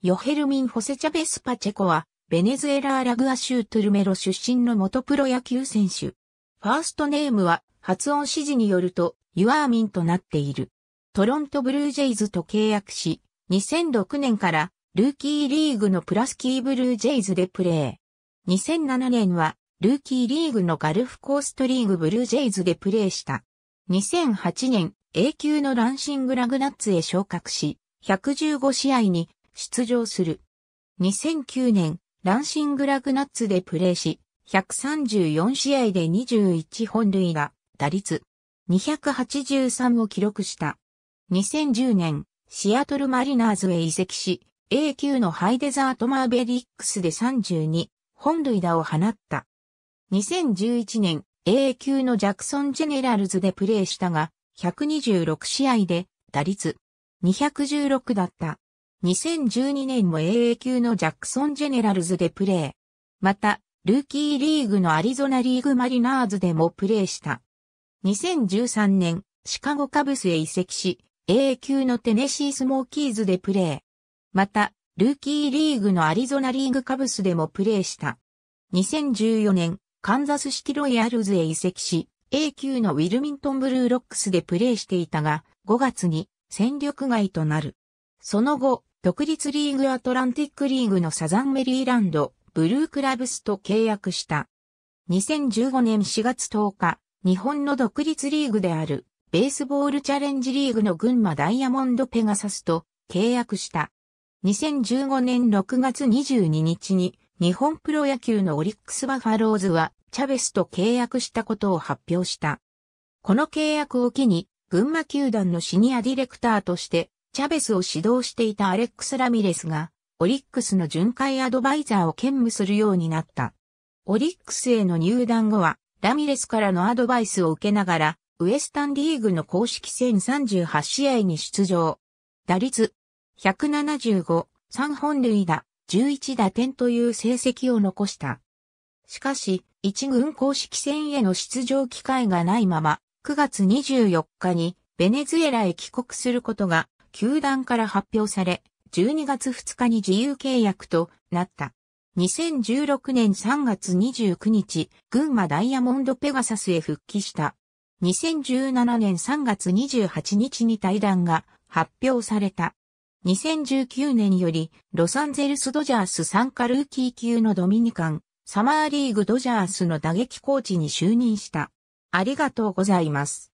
ヨヘルミン・ホセチャベス・パチェコは、ベネズエラ・ラグア州トゥルメロ出身の元プロ野球選手。ファーストネームは、発音指示によると、ユアーミンとなっている。トロント・ブルージェイズと契約し、2006年から、ルーキーリーグのプラスキーブルージェイズでプレー。2007年は、ルーキーリーグのガルフコーストリーグブルージェイズでプレーした。2008年、A 級のランシング・ラグナッツへ昇格し、115試合に出場する。2009年、ランシングラグナッツでプレーし、134試合で21本塁打、打率、283を記録した。2010年、シアトルマリナーズへ移籍し、A 級のハイデザートマーベリックスで32本塁打を放った。2011年、A 級のジャクソン・ジェネラルズでプレーしたが、126試合で打率216だった。2012年も AA 級のジャクソンジェネラルズでプレー。また、ルーキーリーグのアリゾナリーグマリナーズでもプレーした。2013年、シカゴカブスへ移籍し、AA 級のテネシースモーキーズでプレー。また、ルーキーリーグのアリゾナリーグカブスでもプレーした。2014年、カンザスシティロイヤルズへ移籍し、A 級のウィルミントンブルーロックスでプレーしていたが、5月に戦力外となる。その後、独立リーグアトランティックリーグのサザンメリーランド、ブルークラブスと契約した。2015年4月10日、日本の独立リーグである、ベースボールチャレンジリーグの群馬ダイヤモンドペガサスと契約した。2015年6月22日に、日本プロ野球のオリックスバファローズは、チャベスと契約したことを発表した。この契約を機に、群馬球団のシニアディレクターとして、チャベスを指導していたアレックス・ラミレスが、オリックスの巡回アドバイザーを兼務するようになった。オリックスへの入団後は、ラミレスからのアドバイスを受けながら、ウエスタンリーグの公式戦38試合に出場。打率175、3本塁打、11打点という成績を残した。しかし、一軍公式戦への出場機会がないまま、9月24日にベネズエラへ帰国することが球団から発表され、12月2日に自由契約となった。2016年3月29日、群馬ダイヤモンドペガサスへ復帰した。2017年3月28日に対談が発表された。2019年よりロサンゼルスドジャース参加ルーキー級のドミニカンサマーリーグドジャースの打撃コーチに就任した。ありがとうございます。